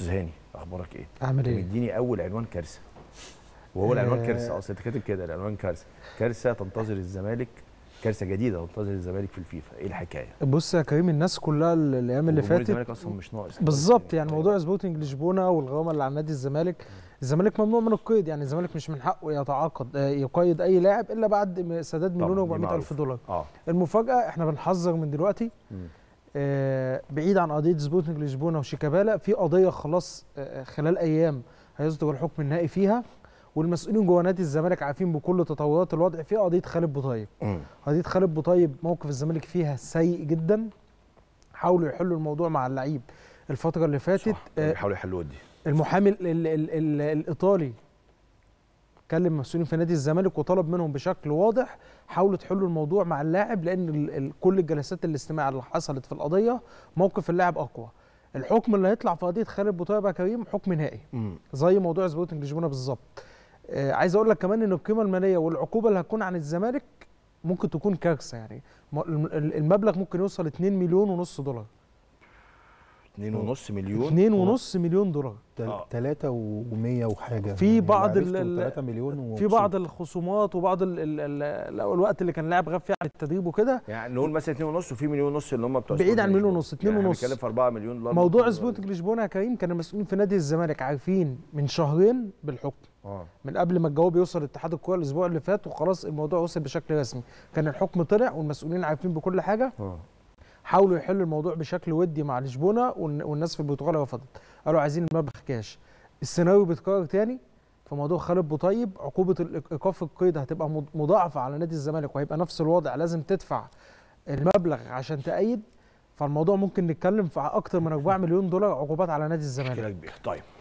استاذ هاني اخبارك ايه؟ اعمل ايه؟ مديني اول عنوان كارثه وهو العنوان آه. كارثه أه، اصل انت كاتب كده العنوان كارثه كارثه تنتظر الزمالك كارثه جديده تنتظر الزمالك في الفيفا ايه الحكايه بص يا كريم الناس كلها الايام اللي فاتت الزمالك اصلا مش ناقص بالظبط يعني طيب. موضوع سبوتنج لشبونه والغرامه اللي على نادي الزمالك الزمالك ممنوع من القيد يعني الزمالك مش من حقه يتعاقد آه، يقيد اي لاعب الا بعد سداد مليون و400 الف دولار آه. المفاجاه احنا بنحذر من دلوقتي م. آه، بعيد عن قضيه سبوتنج لشبونه وشيكابالا في قضيه خلاص آه، آه، خلال ايام هيصدر الحكم النهائي فيها والمسؤولين جوه نادي الزمالك عارفين بكل تطورات الوضع في قضيه خالد بوطيب قضيه خالد بوطيب موقف الزمالك فيها سيء جدا حاولوا يحلوا الموضوع مع اللعيب الفتره اللي فاتت يعني حاولوا يحلوا دي المحامي الايطالي كلم مسؤولين في نادي الزمالك وطلب منهم بشكل واضح حاولوا تحلوا الموضوع مع اللاعب لان كل الجلسات الاستماع اللي حصلت في القضيه موقف اللاعب اقوى الحكم اللي هيطلع في قضيه خالد بوطيبه كريم حكم نهائي زي موضوع سبورتنج لشبونه بالظبط آه عايز اقول لك كمان ان القيمه الماليه والعقوبه اللي هتكون عن الزمالك ممكن تكون كارثه يعني المبلغ ممكن يوصل 2 مليون ونص دولار 2.5 مليون 2.5 مليون دولار 3 اه. و100 وحاجه في يعني بعض ال مليون في بعض الخصومات وبعض الـ الـ الـ الوقت اللي كان لاعب غاب فيه عن التدريب وكده يعني نقول مثلا 2.5 وفي مليون ونص اللي هم بتوع بعيد عن مليون ونص 2.5 يعني ونص بنتكلم في 4 مليون دولار موضوع سبورتنج لشبونه يا كريم كان المسؤولين في نادي الزمالك عارفين من شهرين بالحكم آه. من قبل ما الجواب يوصل لاتحاد الكوره الاسبوع اللي فات وخلاص الموضوع وصل بشكل رسمي كان الحكم طلع والمسؤولين عارفين بكل حاجه آه. حاولوا يحلوا الموضوع بشكل ودي مع لشبونه والناس في البرتغال رفضت قالوا عايزين المبلغ كاش السيناريو بيتكرر تاني في موضوع خالد بوطيب عقوبه ايقاف القيد هتبقى مضاعفه على نادي الزمالك وهيبقى نفس الوضع لازم تدفع المبلغ عشان تأيد فالموضوع ممكن نتكلم في اكتر من 4 مليون دولار عقوبات على نادي الزمالك طيب